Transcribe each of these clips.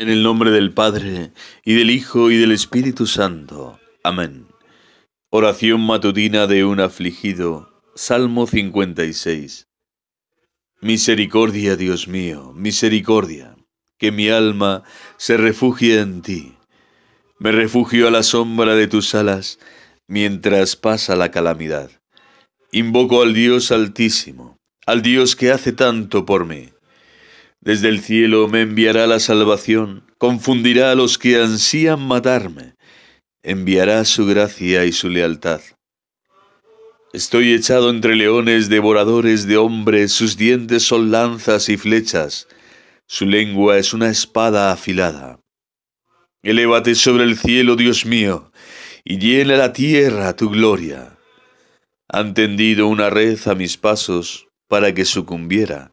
En el nombre del Padre, y del Hijo, y del Espíritu Santo. Amén. Oración matutina de un afligido. Salmo 56. Misericordia, Dios mío, misericordia, que mi alma se refugie en ti. Me refugio a la sombra de tus alas mientras pasa la calamidad. Invoco al Dios altísimo, al Dios que hace tanto por mí. Desde el cielo me enviará la salvación, confundirá a los que ansían matarme, enviará su gracia y su lealtad. Estoy echado entre leones devoradores de hombres, sus dientes son lanzas y flechas, su lengua es una espada afilada. Elévate sobre el cielo, Dios mío, y llena la tierra tu gloria. Han tendido una red a mis pasos para que sucumbiera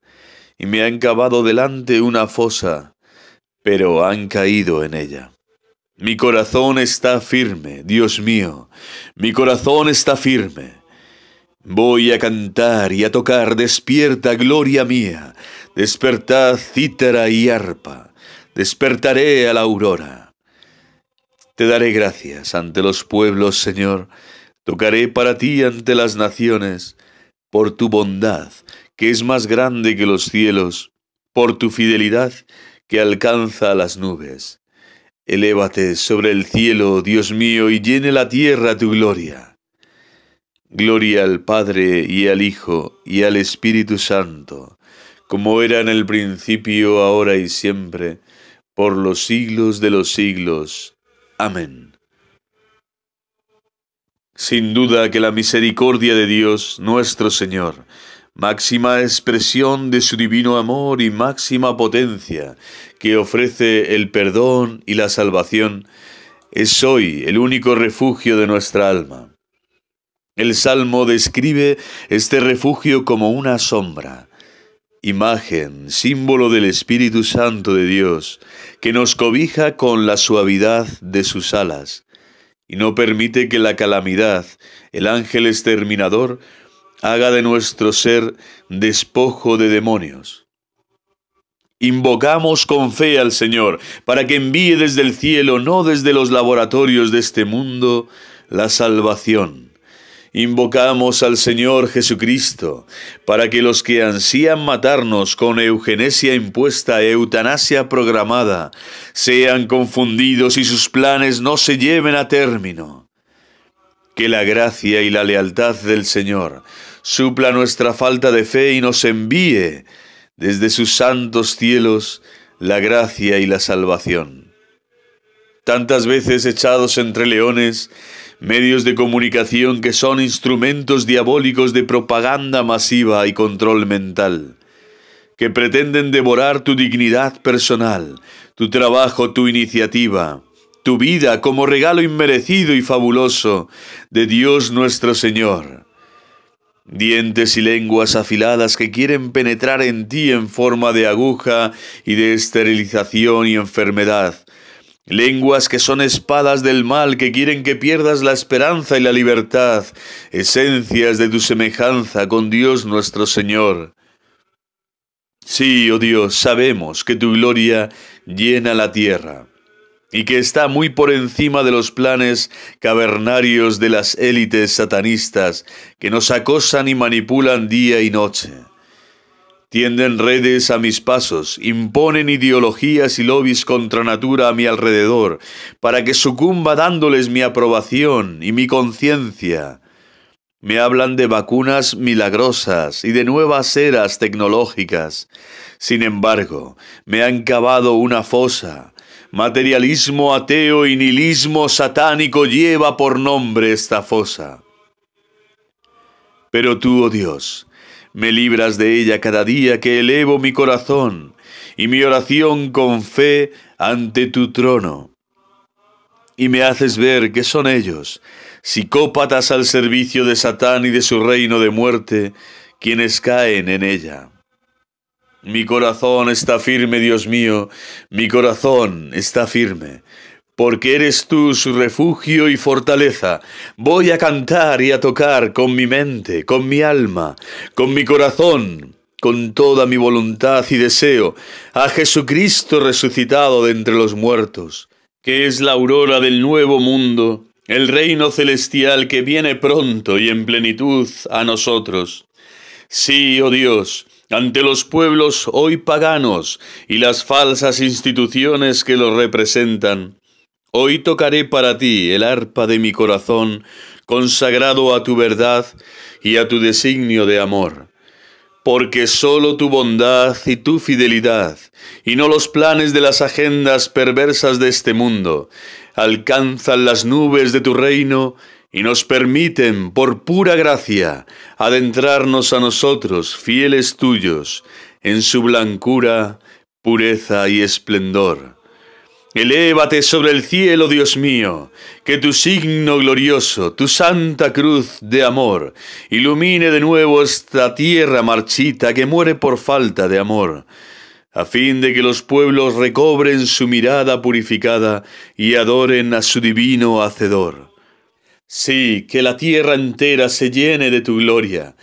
y me han cavado delante una fosa, pero han caído en ella. Mi corazón está firme, Dios mío, mi corazón está firme. Voy a cantar y a tocar, despierta, gloria mía, despertad cítara y arpa, despertaré a la aurora. Te daré gracias ante los pueblos, Señor, tocaré para ti ante las naciones, por tu bondad que es más grande que los cielos, por tu fidelidad que alcanza las nubes. Elévate sobre el cielo, Dios mío, y llene la tierra tu gloria. Gloria al Padre y al Hijo y al Espíritu Santo, como era en el principio, ahora y siempre, por los siglos de los siglos. Amén. Sin duda que la misericordia de Dios, nuestro Señor, máxima expresión de su divino amor y máxima potencia, que ofrece el perdón y la salvación, es hoy el único refugio de nuestra alma. El Salmo describe este refugio como una sombra, imagen, símbolo del Espíritu Santo de Dios, que nos cobija con la suavidad de sus alas, y no permite que la calamidad, el ángel exterminador, haga de nuestro ser despojo de demonios. Invocamos con fe al Señor para que envíe desde el cielo, no desde los laboratorios de este mundo, la salvación. Invocamos al Señor Jesucristo para que los que ansían matarnos con eugenesia impuesta, eutanasia programada, sean confundidos y sus planes no se lleven a término. Que la gracia y la lealtad del Señor supla nuestra falta de fe y nos envíe desde sus santos cielos la gracia y la salvación. Tantas veces echados entre leones, medios de comunicación que son instrumentos diabólicos de propaganda masiva y control mental, que pretenden devorar tu dignidad personal, tu trabajo, tu iniciativa, tu vida como regalo inmerecido y fabuloso de Dios nuestro Señor. Dientes y lenguas afiladas que quieren penetrar en ti en forma de aguja y de esterilización y enfermedad. Lenguas que son espadas del mal que quieren que pierdas la esperanza y la libertad, esencias de tu semejanza con Dios nuestro Señor. Sí, oh Dios, sabemos que tu gloria llena la tierra y que está muy por encima de los planes cavernarios de las élites satanistas que nos acosan y manipulan día y noche. Tienden redes a mis pasos, imponen ideologías y lobbies contra natura a mi alrededor, para que sucumba dándoles mi aprobación y mi conciencia. Me hablan de vacunas milagrosas y de nuevas eras tecnológicas. Sin embargo, me han cavado una fosa, Materialismo ateo y nihilismo satánico lleva por nombre esta fosa. Pero tú, oh Dios, me libras de ella cada día que elevo mi corazón y mi oración con fe ante tu trono. Y me haces ver que son ellos, psicópatas al servicio de Satán y de su reino de muerte, quienes caen en ella. Mi corazón está firme, Dios mío, mi corazón está firme porque eres tú su refugio y fortaleza. Voy a cantar y a tocar con mi mente, con mi alma, con mi corazón, con toda mi voluntad y deseo, a Jesucristo resucitado de entre los muertos, que es la aurora del nuevo mundo, el reino celestial que viene pronto y en plenitud a nosotros. Sí, oh Dios, ante los pueblos hoy paganos y las falsas instituciones que los representan. Hoy tocaré para ti el arpa de mi corazón, consagrado a tu verdad y a tu designio de amor. Porque sólo tu bondad y tu fidelidad, y no los planes de las agendas perversas de este mundo, alcanzan las nubes de tu reino y nos permiten, por pura gracia, adentrarnos a nosotros, fieles tuyos, en su blancura, pureza y esplendor. Elévate sobre el cielo, Dios mío, que tu signo glorioso, tu santa cruz de amor, ilumine de nuevo esta tierra marchita que muere por falta de amor, a fin de que los pueblos recobren su mirada purificada y adoren a su divino Hacedor. Sí, que la tierra entera se llene de tu gloria,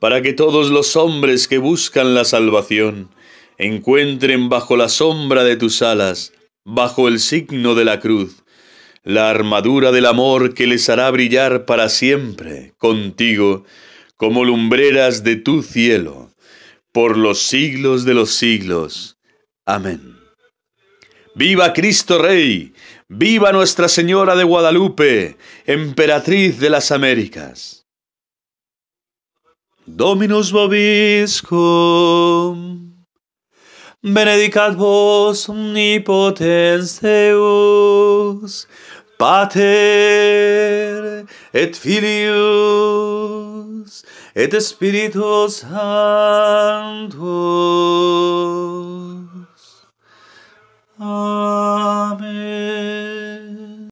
para que todos los hombres que buscan la salvación encuentren bajo la sombra de tus alas, bajo el signo de la cruz, la armadura del amor que les hará brillar para siempre contigo como lumbreras de tu cielo, por los siglos de los siglos. Amén. Viva Cristo Rey, viva Nuestra Señora de Guadalupe, Emperatriz de las Américas. Dominus vobiscum, benedicat vos omnipotens Deus, Pater et Filius et Spiritus Sanctus. Amen.